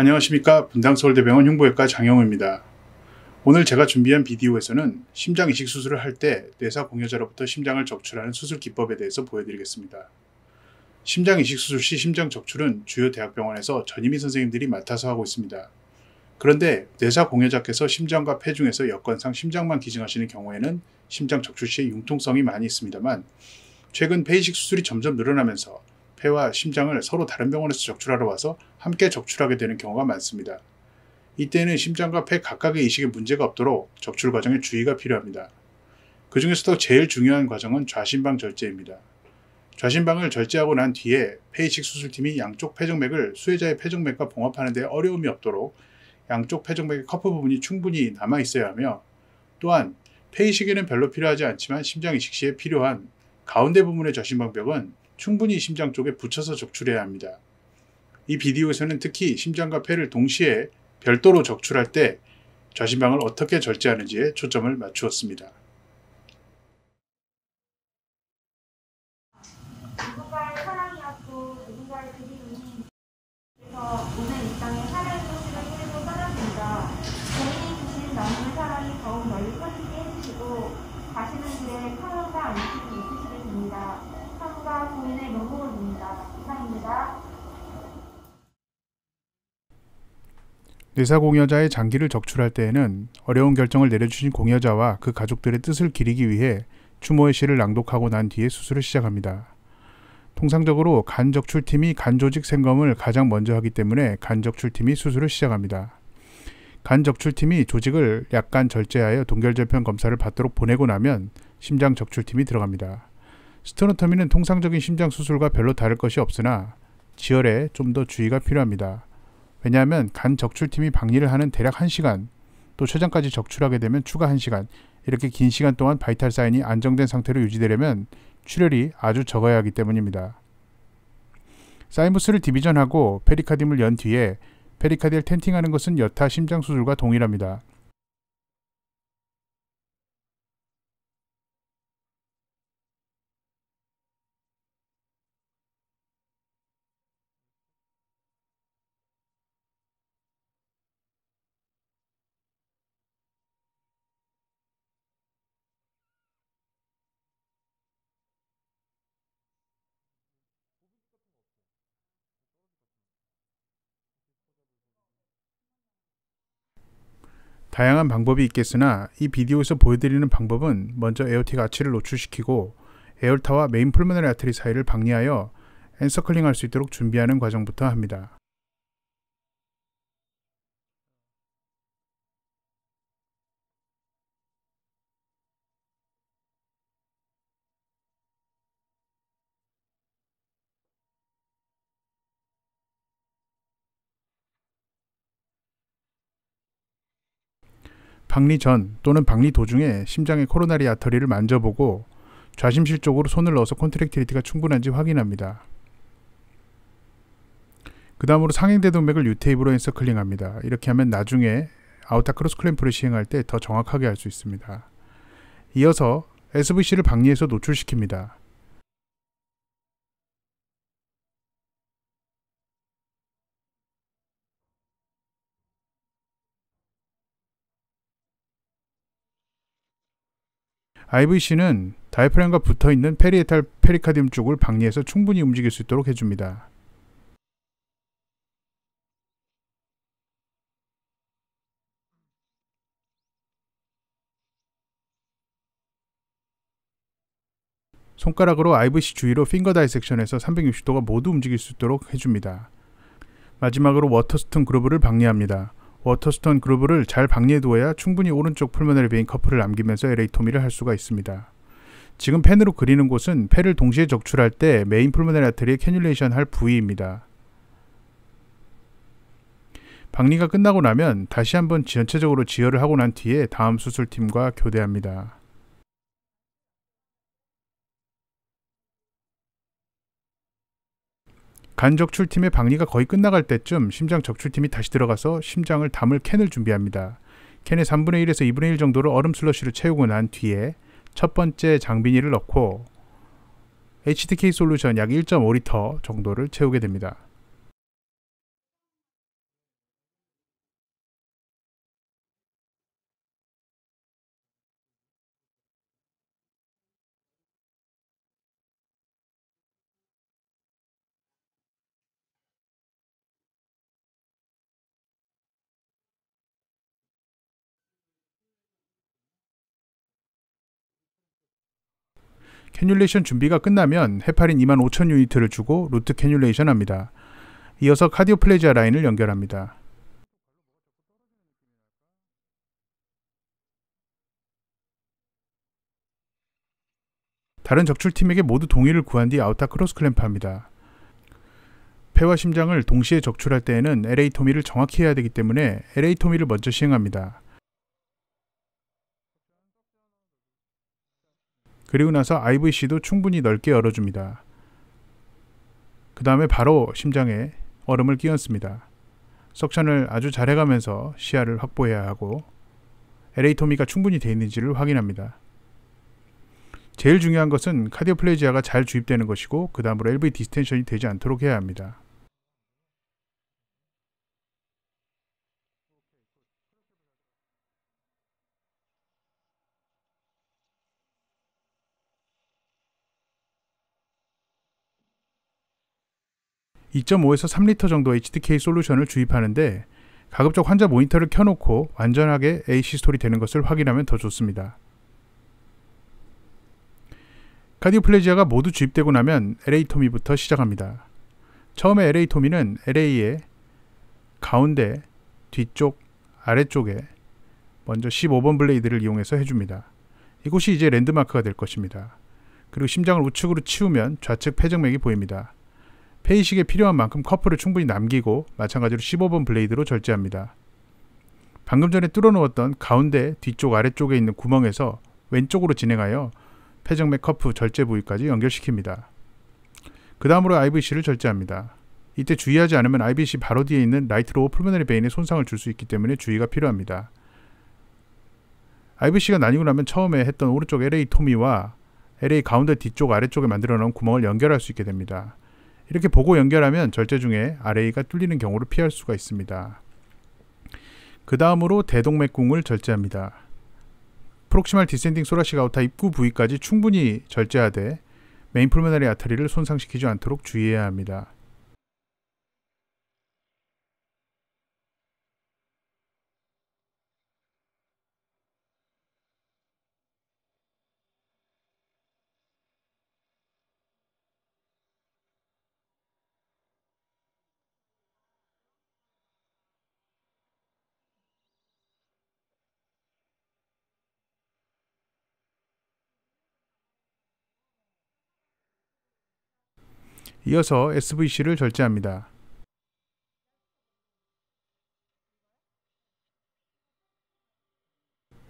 안녕하십니까 분당서울대병원 흉부외과 장영우입니다. 오늘 제가 준비한 비디오에서는 심장 이식 수술을 할 때 뇌사 공여자로부터 심장을 적출하는 수술 기법에 대해서 보여드리겠습니다. 심장 이식 수술 시 심장 적출은 주요 대학병원에서 전임의 선생님들이 맡아서 하고 있습니다. 그런데 뇌사 공여자께서 심장과 폐 중에서 여건상 심장만 기증하시는 경우에는 심장 적출 시에 융통성이 많이 있습니다만 최근 폐이식 수술이 점점 늘어나면서 폐와 심장을 서로 다른 병원에서 적출하러 와서 함께 적출하게 되는 경우가 많습니다. 이때는 심장과 폐 각각의 이식에 문제가 없도록 적출 과정에 주의가 필요합니다. 그 중에서도 제일 중요한 과정은 좌심방 절제입니다. 좌심방을 절제하고 난 뒤에 폐이식 수술팀이 양쪽 폐정맥을 수혜자의 폐정맥과 봉합하는 데 어려움이 없도록 양쪽 폐정맥의 커프 부분이 충분히 남아 있어야 하며 또한 폐이식에는 별로 필요하지 않지만 심장 이식 시에 필요한 가운데 부분의 좌심방벽은 충분히 심장 쪽에 붙여서 적출해야 합니다. 이 비디오에서는 특히 심장과 폐를 동시에 별도로 적출할 때 좌심방을 어떻게 절제하는지에 초점을 맞추었습니다. 내사 공여자의 장기를 적출할 때에는 어려운 결정을 내려주신 공여자와 그 가족들의 뜻을 기리기 위해 추모의 시를 낭독하고 난 뒤에 수술을 시작합니다. 통상적으로 간적출팀이 간조직 생검을 가장 먼저 하기 때문에 간적출팀이 수술을 시작합니다. 간적출팀이 조직을 약간 절제하여 동결절편 검사를 받도록 보내고 나면 심장적출팀이 들어갑니다. 스토노터미는 통상적인 심장 수술과 별로 다를 것이 없으나 지혈에 좀 더 주의가 필요합니다. 왜냐하면 간 적출팀이 방리를 하는 대략 1시간, 또최장까지 적출하게 되면 추가 1시간, 이렇게 긴 시간 동안 바이탈 사인이 안정된 상태로 유지되려면 출혈이 아주 적어야 하기 때문입니다. 사인부스를 디비전하고 페리카딤을 연 뒤에 페리카디 텐팅하는 것은 여타 심장 수술과 동일합니다. 다양한 방법이 있겠으나 이 비디오에서 보여드리는 방법은 먼저 에어틱 아치를 노출시키고 에어타와 메인 폴모널리아트리 사이를 방리하여 엔서클링 할 수 있도록 준비하는 과정부터 합니다. 박리 전 또는 박리 도중에 심장의 코로나리 아터리를 만져보고 좌심실 쪽으로 손을 넣어서 콘트랙티리티가 충분한지 확인합니다. 그 다음으로 상행대동맥을 유테이브로 엔서클링합니다. 이렇게 하면 나중에 아우타 크로스 클램프를 시행할 때 더 정확하게 할 수 있습니다. 이어서 SVC를 박리에서 노출시킵니다. IVC는 다이프램과 붙어 있는 페리에탈 페리카디움 쪽을 방해해서 충분히 움직일 수 있도록 해줍니다. 손가락으로 IVC 주위로 핑거 다이섹션에서 360도가 모두 움직일 수 있도록 해줍니다. 마지막으로 워터스톤 그루브를 방해합니다. 워터스톤 그루브를 잘 방해두어야 리 충분히 오른쪽 풀면널 베인 커플을 남기면서 LA 토미를 할 수가 있습니다. 지금 펜으로 그리는 곳은 펜을 동시에 적출할 때 메인 풀머넬 아트리에 캐뉼레이션 할 부위입니다. 박리가 끝나고 나면 다시 한번 전체적으로 지혈을 하고 난 뒤에 다음 수술팀과 교대합니다. 간 적출팀의 박리가 거의 끝나갈 때쯤 심장 적출팀이 다시 들어가서 심장을 담을 캔을 준비합니다. 캔의 3분의 1에서 2분의 1 정도를 얼음 슬러시로 채우고 난 뒤에 첫 번째 장비니를 넣고 HTK 솔루션 약 1.5리터 정도를 채우게 됩니다. 캐뉼레이션 준비가 끝나면 헤파린 25,000 유니트를 주고 루트 캐뉼레이션 합니다. 이어서 카디오플레지아 라인을 연결합니다. 다른 적출팀에게 모두 동의를 구한 뒤 아우타 크로스 클램프합니다. 폐와 심장을 동시에 적출할 때에는 LA 토미를 정확히 해야 되기 때문에 LA 토미를 먼저 시행합니다. 그리고 나서 IVC도 충분히 넓게 열어줍니다. 그 다음에 바로 심장에 얼음을 끼얹습니다. 석션을 아주 잘해가면서 시야를 확보해야 하고 LA토미가 충분히 돼 있는지를 확인합니다. 제일 중요한 것은 카디오플레지아가 잘 주입되는 것이고 그 다음으로 LV 디스텐션이 되지 않도록 해야 합니다. 2.5에서 3리터 정도 HDK 솔루션을 주입하는데 가급적 환자 모니터를 켜놓고 완전하게 AC 스토리 되는 것을 확인하면 더 좋습니다. 카디오플레지아가 모두 주입되고 나면 LA토미부터 시작합니다. 처음에 LA토미는 LA의 가운데, 뒤쪽, 아래쪽에 먼저 15번 블레이드를 이용해서 해줍니다. 이곳이 이제 랜드마크가 될 것입니다. 그리고 심장을 우측으로 치우면 좌측 폐정맥이 보입니다. 페이식에 필요한 만큼 커프를 충분히 남기고 마찬가지로 15번 블레이드로 절제합니다. 방금 전에 뚫어 놓았던 가운데 뒤쪽 아래쪽에 있는 구멍에서 왼쪽으로 진행하여 폐정맥 커프 절제 부위까지 연결시킵니다. 그 다음으로 IVC를 절제합니다. 이때 주의하지 않으면 IBC 바로 뒤에 있는 라이트로우 풀모네리 베인에 손상을 줄 수 있기 때문에 주의가 필요합니다. IBC가 나뉘고 나면 처음에 했던 오른쪽 LA 토미와 LA 가운데 뒤쪽 아래쪽에 만들어 놓은 구멍을 연결할 수 있게 됩니다. 이렇게 보고 연결하면 절제 중에 RA가 뚫리는 경우를 피할 수가 있습니다. 그 다음으로 대동맥궁을 절제합니다. 프록시말 디센딩 소라식 아우타 입구 부위까지 충분히 절제하되 메인 풀메나리 아타리를 손상시키지 않도록 주의해야 합니다. 이어서 SVC를 절제합니다.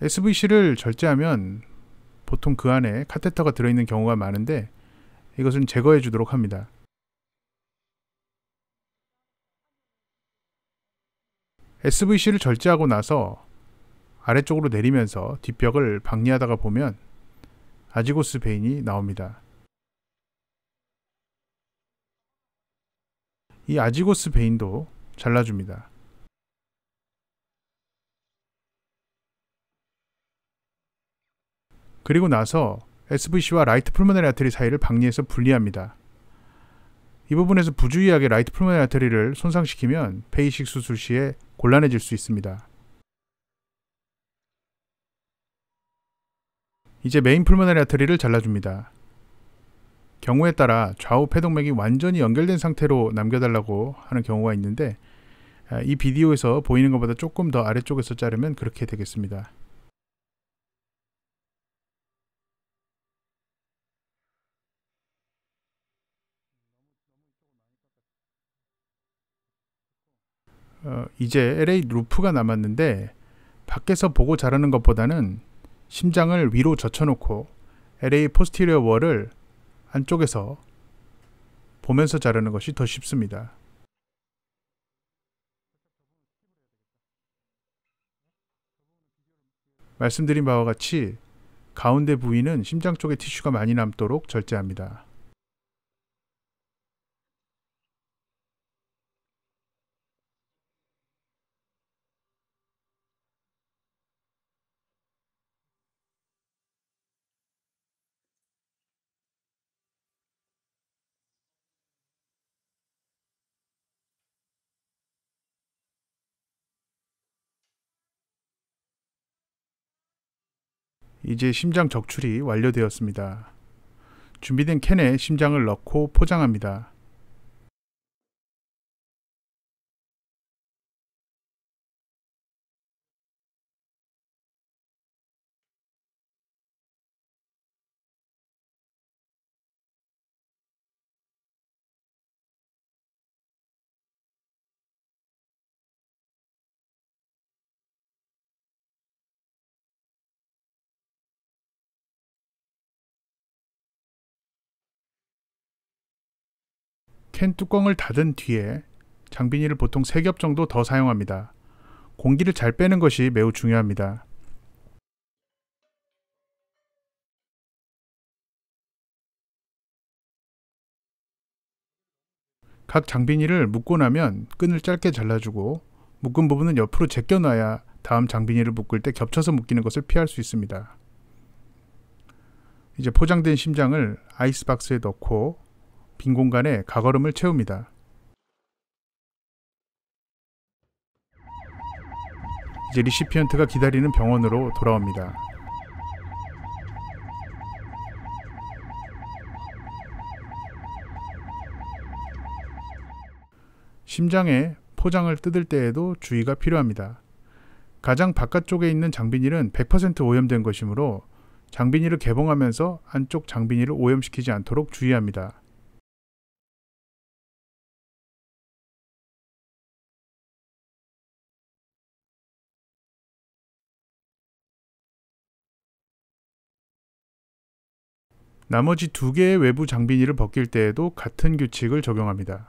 SVC를 절제하면 보통 그 안에 카테터가 들어있는 경우가 많은데 이것은 제거해 주도록 합니다. SVC를 절제하고 나서 아래쪽으로 내리면서 뒷벽을 방리하다가 보면 아지고스 베인이 나옵니다. 이 아지고스 베인도 잘라줍니다. 그리고 나서 SVC와 라이트 풀모나리 아테리 사이를 박리해서 분리합니다. 이 부분에서 부주의하게 라이트 풀모나리 아테리를 손상시키면 페이식 수술 시에 곤란해질 수 있습니다. 이제 메인 풀모나리 아테리를 잘라줍니다. 경우에 따라 좌우 폐동맥이 완전히 연결된 상태로 남겨달라고 하는 경우가 있는데 아, 이 비디오에서 보이는 것보다 조금 더 아래쪽에서 자르면 그렇게 되겠습니다. 어, 이제 LA 루프가 남았는데 밖에서 보고 자르는 것보다는 심장을 위로 젖혀놓고 LA 포스티리어 월을 안쪽에서 보면서 자르는 것이 더 쉽습니다. 말씀드린 바와 같이 가운데 부위는 심장 쪽에 티슈가 많이 남도록 절제합니다. 이제 심장 적출이 완료되었습니다. 준비된 캔에 심장을 넣고 포장합니다. 캔 뚜껑을 닫은 뒤에 장비니를 보통 3겹 정도 더 사용합니다. 공기를 잘 빼는 것이 매우 중요합니다. 각 장비니를 묶고 나면 끈을 짧게 잘라주고 묶은 부분은 옆으로 제껴놔야 다음 장비니를 묶을 때 겹쳐서 묶이는 것을 피할 수 있습니다. 이제 포장된 심장을 아이스박스에 넣고 빈 공간에 가걸음을 채웁니다. 이제 리시피언트가 기다리는 병원으로 돌아옵니다. 심장에 포장을 뜯을 때에도 주의가 필요합니다. 가장 바깥쪽에 있는 장비닐은 100% 오염된 것이므로 장비닐을 개봉하면서 안쪽 장비닐을 오염시키지 않도록 주의합니다. 나머지 두 개의 외부 장비니를 벗길 때에도 같은 규칙을 적용합니다.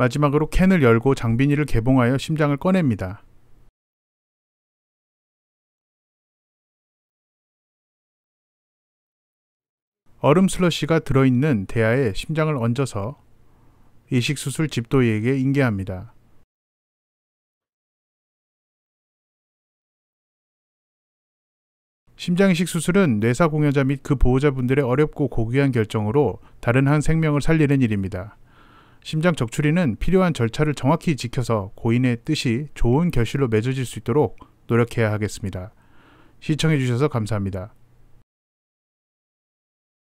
마지막으로 캔을 열고 장빈이를 개봉하여 심장을 꺼냅니다. 얼음 슬러시가 들어있는 대야에 심장을 얹어서 이식수술 집도이에게 인계합니다. 심장이식 수술은 뇌사 공여자 및 그 보호자분들의 어렵고 고귀한 결정으로 다른 한 생명을 살리는 일입니다. 심장 적출이는 필요한 절차를 정확히 지켜서 고인의 뜻이 좋은 결실로 맺어질 수 있도록 노력해야 하겠습니다. 시청해주셔서 감사합니다.